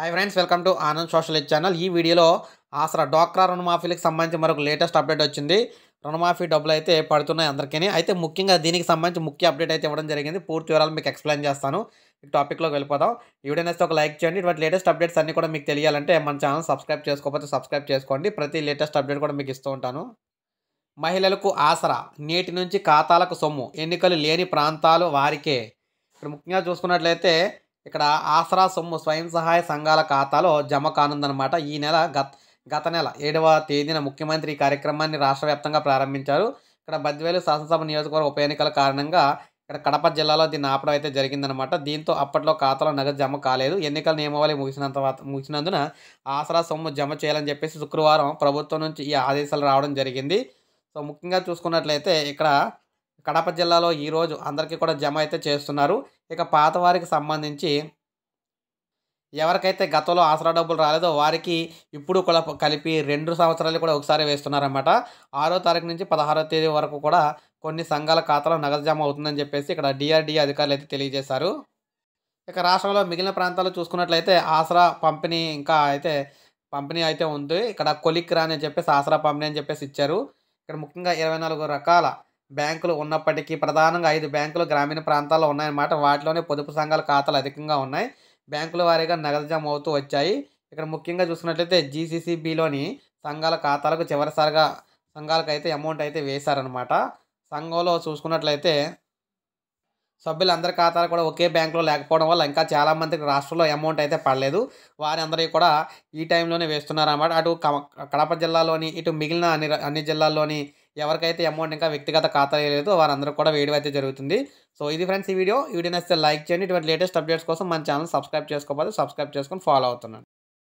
hi friends welcome to Anand social channel ఈ వీడియోలో ఆసరా డోక్రా రుణమాఫీలకు సంబంధించి మరొక లేటెస్ట్ అప్డేట్ వచ్చింది రుణమాఫీ డబ్బులు అయితే పడుతున్నాయి అందరికీ అయితే ముఖ్యంగా దీనికి సంబంధించి ముఖ్య అప్డేట్ అయితే ఇవ్వడం జరిగింది పూర్తి వివరాలు మీకు ఎక్స్ప్లెయిన్ చేస్తాను ఈ టాపిక్లోకి వెళ్ళిపోదాం ఈవిడైనా వీడియో ఒక లైక్ చేయండి ఇటువంటి లేటెస్ట్ అప్డేట్స్ అన్నీ కూడా మీకు తెలియాలంటే మన ఛానల్ సబ్స్క్రైబ్ చేసుకోకపోతే సబ్స్క్రైబ్ చేసుకోండి ప్రతి లేటెస్ట్ అప్డేట్ కూడా మీకు ఇస్తూ ఉంటాను మహిళలకు ఆసరా నేటి నుంచి ఖాతాలకు సొమ్ము ఎన్నికలు లేని ప్రాంతాలు వారికే ఇక్కడ ముఖ్యంగా చూసుకున్నట్లయితే ఇక్కడ ఆసరా సొమ్ము స్వయం సహాయ సంఘాల ఖాతాలో జమ కానుందనమాట ఈ నెల గత గత నెల ఏడవ తేదీన ముఖ్యమంత్రి ఈ కార్యక్రమాన్ని రాష్ట్ర వ్యాప్తంగా ప్రారంభించారు ఇక్కడ బద్దివేలు శాసనసభ నియోజకవర్గ ఉప ఎన్నికల కారణంగా ఇక్కడ కడప జిల్లాలో దీన్ని ఆపడం అయితే జరిగిందనమాట దీంతో అప్పట్లో ఖాతాలో నగదు జమ కాలేదు ఎన్నికల నియమావళి ముగిసినంత ముగిసినందున ఆసరా సొమ్ము జమ చేయాలని చెప్పేసి శుక్రవారం ప్రభుత్వం నుంచి ఈ ఆదేశాలు రావడం జరిగింది సో ముఖ్యంగా చూసుకున్నట్లయితే ఇక్కడ కడప జిల్లాలో ఈరోజు అందరికీ కూడా జమ అయితే చేస్తున్నారు ఇక పాత వారికి సంబంధించి ఎవరికైతే గతంలో ఆసరా డబ్బులు రాలేదో వారికి ఇప్పుడు కూడా కలిపి రెండు సంవత్సరాలు కూడా ఒకసారి వేస్తున్నారన్నమాట ఆరో తారీఖు నుంచి పదహారో తేదీ వరకు కూడా కొన్ని సంఘాల ఖాతాలో నగదు జమ అవుతుందని చెప్పేసి ఇక్కడ డిఆర్డీఏ అధికారులు అయితే తెలియజేశారు ఇక రాష్ట్రంలో మిగిలిన ప్రాంతాలు చూసుకున్నట్లయితే ఆసరా పంపిణీ ఇంకా అయితే పంపిణీ అయితే ఉంది ఇక్కడ కొలిక్ రాని అని చెప్పేసి ఆసరా పంపిణీ అని చెప్పేసి ఇచ్చారు ఇక్కడ ముఖ్యంగా ఇరవై నాలుగు రకాల బ్యాంకులు ఉన్నప్పటికీ ప్రధానంగా ఐదు బ్యాంకులు గ్రామీణ ప్రాంతాల్లో ఉన్నాయన్నమాట వాటిలోనే పొదుపు సంఘాల ఖాతాలు అధికంగా ఉన్నాయి బ్యాంకుల వారీగా నగదు జమ అవుతూ వచ్చాయి ఇక్కడ ముఖ్యంగా చూసుకున్నట్లయితే జీసీసీబీలోని సంఘాల ఖాతాలకు చివరిసారిగా సంఘాలకు అయితే అమౌంట్ అయితే వేశారనమాట సంఘంలో చూసుకున్నట్లయితే సభ్యులందరి ఖాతాలు కూడా ఒకే బ్యాంకులో లేకపోవడం వల్ల ఇంకా చాలామందికి రాష్ట్రంలో అమౌంట్ అయితే పడలేదు వారందరికీ కూడా ఈ టైంలోనే వేస్తున్నారన్నమాట అటు కడప జిల్లాలోని ఇటు మిగిలిన అన్ని అన్ని జిల్లాల్లోని ఎవరికైతే అమౌంట్ ఇంకా వ్యక్తిగత ఖాతా లేదు వారందరూ కూడా వేయడం అయితే జరుగుతుంది సో ఇది ఫ్రెండ్స్ ఈ వీడియో వీడియో నచ్చితే లైక్ చేయండి ఇటువంటి లేటెస్ట్ అప్డేట్స్ కోసం మన ఛానల్ సబ్స్క్రైబ్ చేసుకోకపోతే సబ్స్క్రైబ్ చేసుకొని ఫాలో అవుతున్నాను